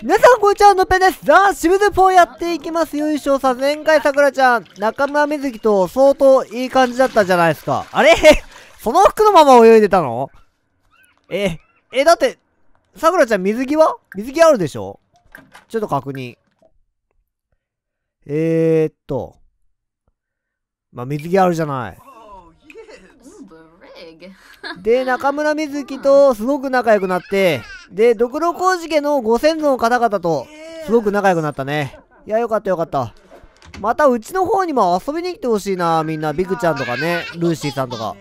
皆さん、こんにちは、のっぺです。ザ・シブズ4やっていきます。よいしょさ、前回さくらちゃん、中村みずきと相当いい感じだったじゃないですか。あれその服のまま泳いでたのえ、え、だって、さくらちゃん水着は水着あるでしょちょっと確認。えー、っと。まあ、水着あるじゃない。で、中村みずきとすごく仲良くなって、で、ドクロ工事家のご先祖の方々と、すごく仲良くなったね。いや、よかったよかった。また、うちの方にも遊びに来てほしいな、みんな。ビクちゃんとかね、ルーシーさんとか。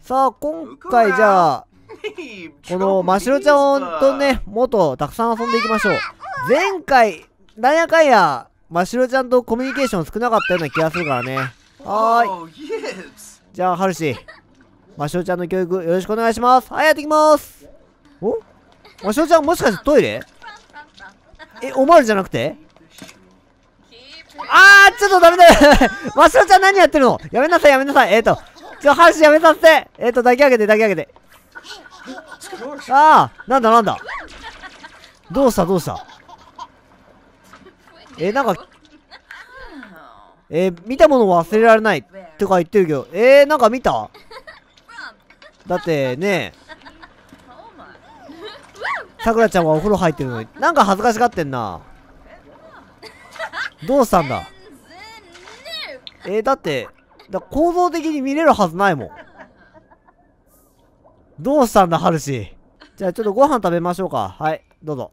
さあ、今回じゃあ、この、ましろちゃんとね、もっとたくさん遊んでいきましょう。前回、なんやかんや、ましろちゃんとコミュニケーション少なかったような気がするからね。はーい。じゃあ、はるし、ましろちゃんの教育よろしくお願いします。はい、やっていきます。おましろちゃんもしかしてトイレえ、おまわりじゃなくてあー、ちょっとダメだわしろちゃん何やってるのやめなさいやめなさい。えっ、ー、と、ちょ、話やめさせて。えっ、ー、と、抱き上げて抱き上げて。あー、なんだなんだ。どうしたどうしたえー、なんか、えー、見たもの忘れられないとか言ってるけど、えー、なんか見ただってね、さくらちゃんはお風呂入ってるのに。なんか恥ずかしがってんな。どうしたんだえー、だって、だ構造的に見れるはずないもん。どうしたんだ、ハルシ。じゃあちょっとご飯食べましょうか。はい、どうぞ。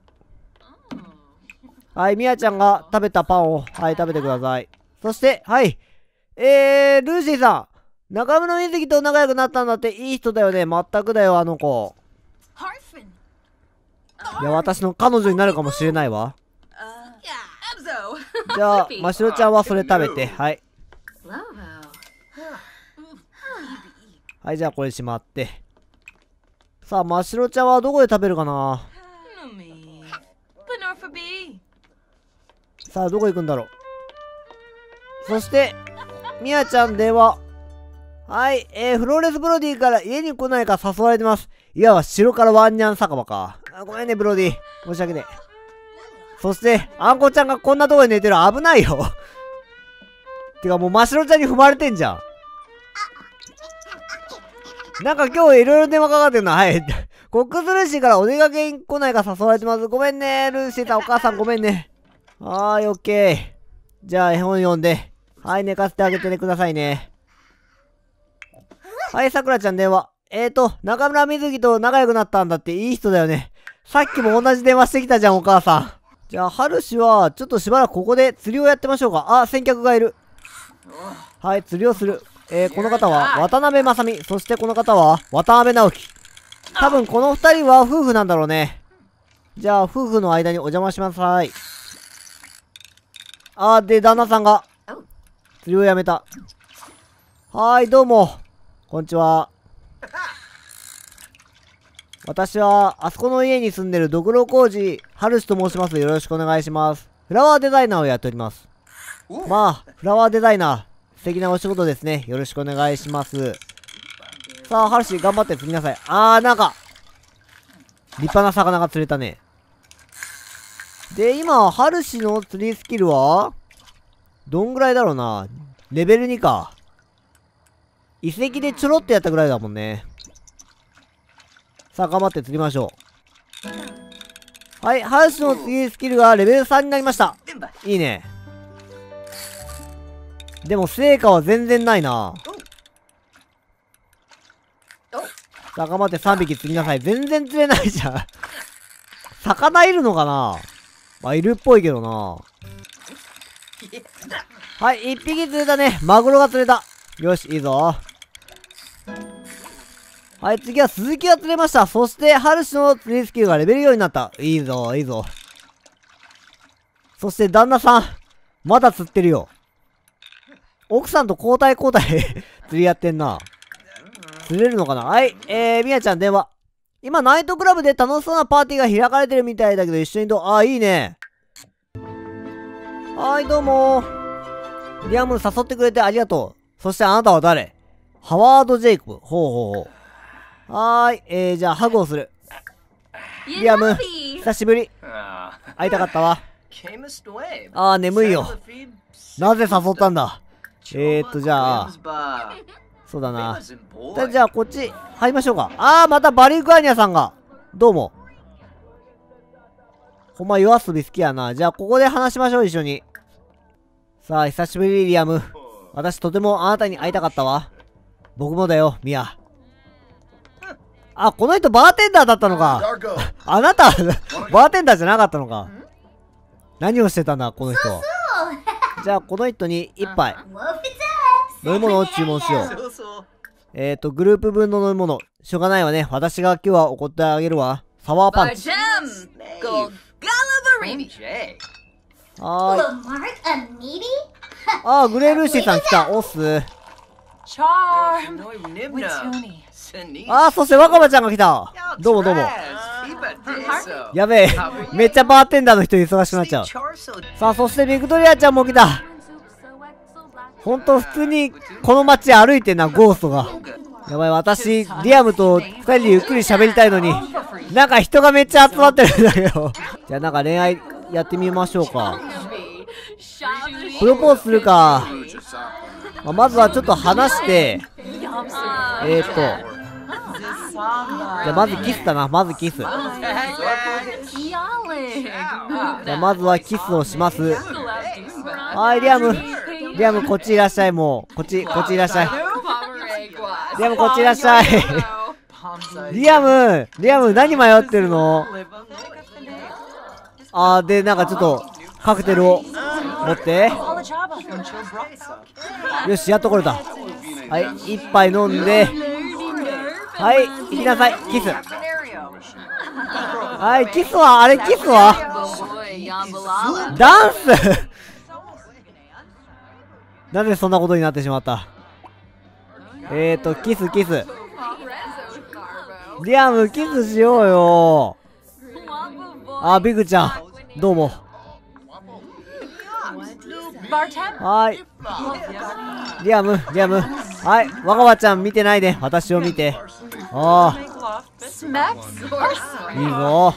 はい、みやちゃんが食べたパンを、はい、食べてください。そして、はい。えー、ルーシーさん。中村瑞希と仲良くなったんだっていい人だよね。まったくだよ、あの子。いや、私の彼女になるかもしれないわ。じゃあ、ましろちゃんはそれ食べて、はい。はい、じゃあこれしまって。さあ、ましろちゃんはどこで食べるかなさあ、どこ行くんだろう。そして、みやちゃんでは、はい、えー、フローレスブロディから家に来ないか誘われてます。いや、城からワンニャン酒場か。ごめんね、ブロディ。申し訳ねえ。そして、あんこちゃんがこんなとこで寝てる危ないよてかもう、ましろちゃんに踏まれてんじゃん。なんか今日いろいろ電話かかってんの。はい。コックスルーシーからお出かけに来ないか誘われてます。ごめんね、ルーシーさん。お母さんごめんね。はーい、オッケー。じゃあ、絵本読んで。はい、寝かせてあげてくださいね。はい、さくらちゃん電話。えーと、中村瑞ずと仲良くなったんだっていい人だよね。さっきも同じ電話してきたじゃん、お母さん。じゃあ、はるしは、ちょっとしばらくここで釣りをやってましょうか。あ、先客がいる。はい、釣りをする。えー、この方は、渡辺正美。そしてこの方は、渡辺直樹。多分この二人は夫婦なんだろうね。じゃあ、夫婦の間にお邪魔します。はい。あで、旦那さんが、釣りをやめた。はーい、どうも。こんにちは。私は、あそこの家に住んでるドクロ工事、ハルシと申します。よろしくお願いします。フラワーデザイナーをやっております。まあ、フラワーデザイナー、素敵なお仕事ですね。よろしくお願いします。さあ、ハルシ、頑張って釣りなさい。あー、なんか、立派な魚が釣れたね。で、今、ハルシの釣りスキルはどんぐらいだろうな。レベル2か。遺跡でちょろっとやったぐらいだもんね。さあ、頑張って釣りましょう。はい、ハウスの次スキルがレベル3になりました。いいね。でも成果は全然ないな。さあ、頑張って3匹釣りなさい。全然釣れないじゃん魚いるのかなまあ、いるっぽいけどな。はい、1匹釣れたね。マグロが釣れた。よし、いいぞ。はい、次は鈴木が釣れました。そして、ハルシの釣りスキルがレベル4になった。いいぞ、いいぞ。そして、旦那さん。まだ釣ってるよ。奥さんと交代交代 釣りやってんな。釣れるのかなはい、えー、みやちゃん電話。今、ナイトクラブで楽しそうなパーティーが開かれてるみたいだけど、一緒にどうあ、いいね。はい、どうもリアム誘ってくれてありがとう。そしてあなたは誰ハワード・ジェイクブ。ほうほうほう。はーい。えー、じゃあ、ハグをする。リアム、久しぶり。会いたかったわ。ああ、眠いよ。なぜ誘ったんだえーっと、じゃあ、そうだな。じゃあ、こっち、入りましょうか。ああ、またバリークアニアさんが。どうも。ほんま夜遊び好きやな。じゃあ、ここで話しましょう、一緒に。さあ、久しぶり、リアム。私、とてもあなたに会いたかったわ。僕もだよ、ミア。あ、この人バーテンダーだったのか。あなた、バーテンダーじゃなかったのか。何をしてたんだ、この人じゃあ、この人に一杯。飲み物を注文しよう。えっ、ー、と、グループ分の飲み物。しょうがないわね。私が今日は怒ってあげるわ。サワーパンチ。はーい。あー、グレールーシーさん来た。オス。チャーム。あー、そして若葉ちゃんが来た。どうもどうも。やべえ、めっちゃバーテンダーの人忙しくなっちゃう。さあ、そしてビクトリアちゃんも来た。ほんと普通にこの街歩いてんな、ゴーストが。やばい、私、リアムと2人でゆっくり喋りたいのに、なんか人がめっちゃ集まってるんだけど。じゃあなんか恋愛やってみましょうか。プロポーズするか。まあ、まずはちょっと話して、えっと。じゃまずキスだな、まずキス。じゃまずはキスをします。はい、リアム。リアム、こっちいらっしゃい、もう。こっち、こっちいらっしゃい。リアム、こっちいらっしゃい。リアム、リアム、何迷ってるのあー、で、なんかちょっと、カクテルを持って。よし、やっとこれた。はい、一杯飲んで、はい、行きなさい、キス。はい、キスは、あれ、キスはダンス なぜそんなことになってしまったえーと、キス、キス。リアム、キスしようよ。あ、ビグちゃん、どうも。はーい。リアム、リアム。はい、わがわちゃん見てないで、私を見て。ああ。いいぞ。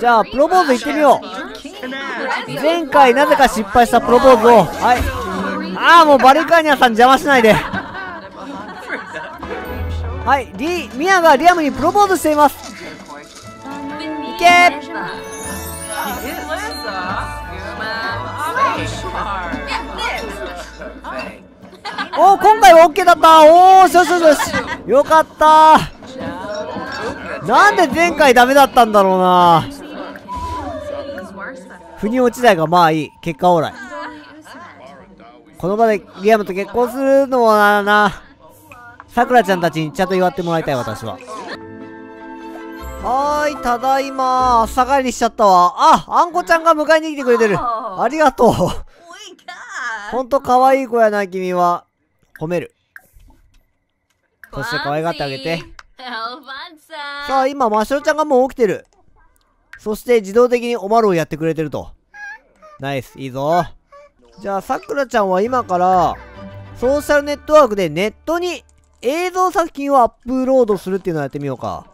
じゃあ、プロポーズいってみよう。前回なぜか失敗したプロポーズを。はい。ああ、もうバルカーニャさん邪魔しないで。はい、リ、ミアがリアムにプロポーズしています。いけーおお今回はケーだったおおよしよしよしよかったなんで前回ダメだったんだろうな腑に落ちないがまあいい結果オーライこの場でリアムと結婚するのはなさくらちゃんたちにちゃんと祝ってもらいたい私ははーい、ただいま朝帰りしちゃったわ。あ、あんこちゃんが迎えに来てくれてる。ありがとう。ほんと可愛い子やな、君は。褒める。そして可愛がってあげて。さあ、今、マシロちゃんがもう起きてる。そして自動的におまるをやってくれてると。ナイス、いいぞ。じゃあ、さくらちゃんは今から、ソーシャルネットワークでネットに映像作品をアップロードするっていうのをやってみようか。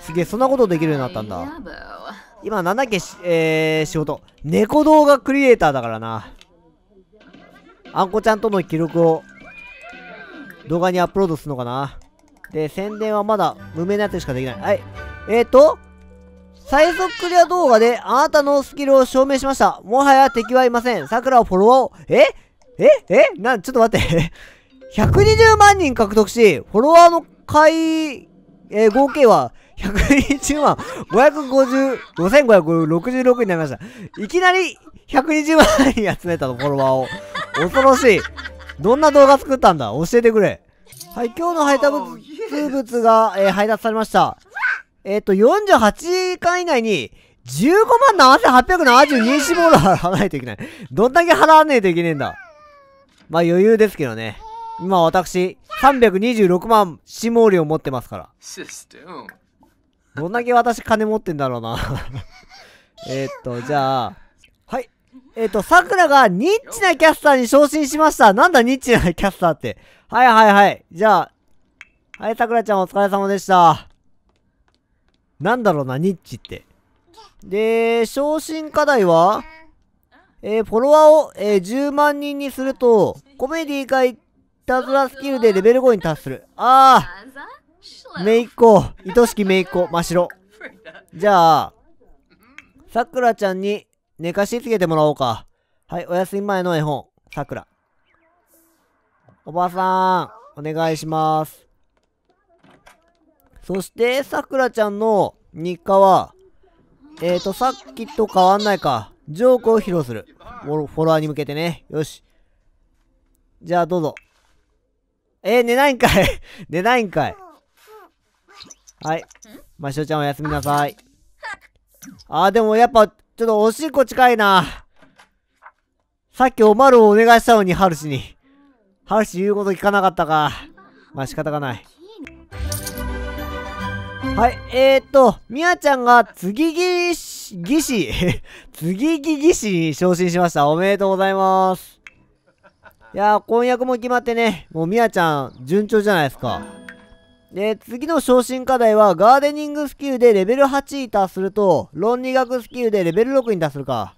すげえ、そんなことできるようになったんだ。今、なんだっけ、えー、仕事。猫動画クリエイターだからな。あんこちゃんとの記録を動画にアップロードするのかなで、宣伝はまだ無名なやつしかできない。はい。えっ、ー、と、最速クリア動画であなたのスキルを証明しました。もはや敵はいません。桜はフォロワーを、えええな、ちょっと待って120万人獲得し、フォロワーの会、えー、合計は120万550、5566になりました。いきなり120万人集めたの、フォロワーを。恐ろしい。どんな動画作ったんだ教えてくれ。はい、今日の配達物が、えー、配達されました。えっ、ー、と、48時間以内に、15万7872死亡払わないといけない。どんだけ払わねえといけねえんだ。まあ余裕ですけどね。今私、326万死亡量持ってますから。どんだけ私金持ってんだろうな えっと、じゃあ、えっ、ー、と、桜がニッチなキャスターに昇進しました。なんだニッチなキャスターって。はいはいはい。じゃあ、はい、桜ちゃんお疲れ様でした。なんだろうな、ニッチって。で、昇進課題は、えー、フォロワーを、えー、10万人にすると、コメディーかいたずらスキルでレベル5に達する。ああめいっ子。愛しきめいっ子。真っ白。じゃあ、桜ちゃんに、寝かしつけてもらおうか。はい、お休み前の絵本、さくら。おばさん、お願いします。そして、さくらちゃんの日課は、えーと、さっきと変わんないか。ジョークを披露する。フォロワーに向けてね。よし。じゃあ、どうぞ。えー、寝ないんかい 寝ないんかいはい。ましおちゃんおやすみなさい。あー、でもやっぱ、ちょっとおしっこ近いな。さっきおまるをお願いしたのに、ハルシに。ハルシ言うこと聞かなかったか。まあ仕方がない。はい、えー、っと、みやちゃんが次ぎし、ぎし、次 ぎぎしに昇進しました。おめでとうございます。いやー、婚約も決まってね、もうみやちゃん順調じゃないですか。で、次の昇進課題は、ガーデニングスキルでレベル8に達すると、論理学スキルでレベル6に達するか。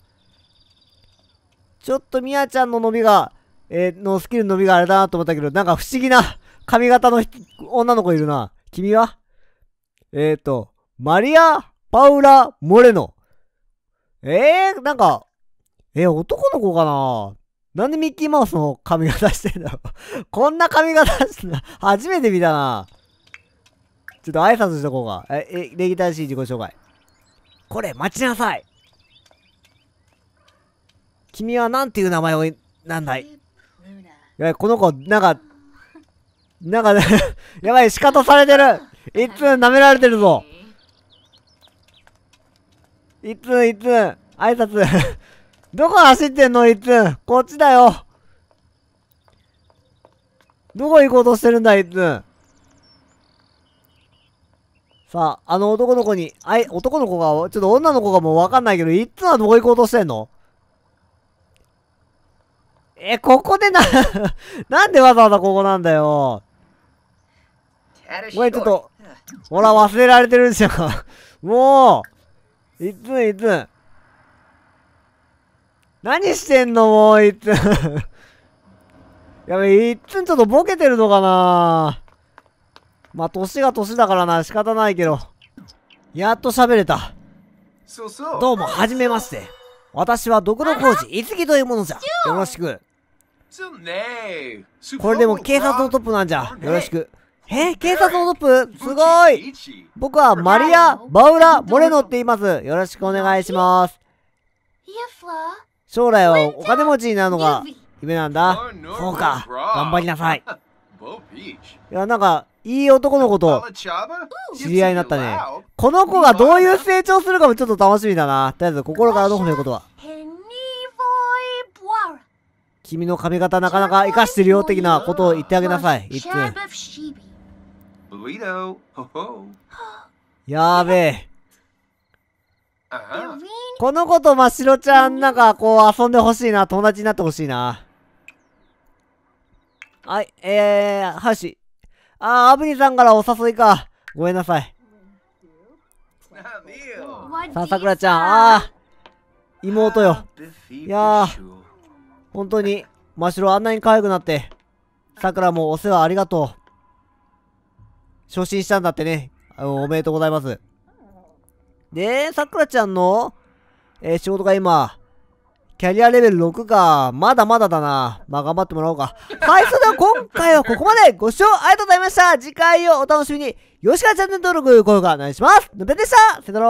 ちょっとみやちゃんの伸びが、えー、のスキルの伸びがあれだなと思ったけど、なんか不思議な髪型の女の子いるな。君はえっ、ー、と、マリア・パウラ・モレノ。えー、なんか、えー、男の子かななんでミッキーマウスの髪型してんだろうこんな髪型してんだ。初めて見たな。ちょっと挨拶しとこうか。え、え、礼儀正しい自己紹介。これ、待ちなさい君は何ていう名前を、なんだいいや、この子、なんか、なんか、ね やばい、仕方されてるいつ舐められてるぞいついつ挨拶 どこ走ってんのいつこっちだよどこ行こうとしてるんだいつさあ、あの男の子に、あい、男の子が、ちょっと女の子がもうわかんないけど、いつはどこ行こうとしてんのえ、ここでな、なんでわざわざここなんだよ。ごめん、ちょっと、ほら、忘れられてるんじゃん。もう、いついつ。何してんの、もう、いつ。やべ、いつちょっとボケてるのかなまあ、年が年だからな、仕方ないけど。やっと喋れた。そうそうどうも、はじめまして。私はドクロ工事、いつきというものじゃ。よろしく。これでも警察のトップなんじゃ。よろしく。え警察のトップすごい僕はマリア・バウラ・モレノって言います。よろしくお願いします。将来はお金持ちになるのが夢なんだ。そうか。頑張りなさい。いや、なんか、いい男の子と知り合いになったね。この子がどういう成長するかもちょっと楽しみだな。とりあえず心からの褒めることは。君の髪型なかなか活かしてるよ的なことを言ってあげなさい。言って。やーべえ。この子とましろちゃんなんかこう遊んでほしいな。友達になってほしいな。はい、えー、はし。ああ、アブニさんからお誘いか。ごめんなさい。さあ、さくらちゃん、ああ、妹よ。いやあ、本当に、真っ白あんなに可愛くなって、さくらもお世話ありがとう。昇進したんだってね。あの、おめでとうございます。で、さくらちゃんの、えー、仕事が今、キャリアレベル6か。まだまだだな。まあ、頑張ってもらおうか。はい、それでは今回はここまでご視聴ありがとうございました。次回をお楽しみに。よしかチャンネル登録、高評価お願いします。のべでした。さよなら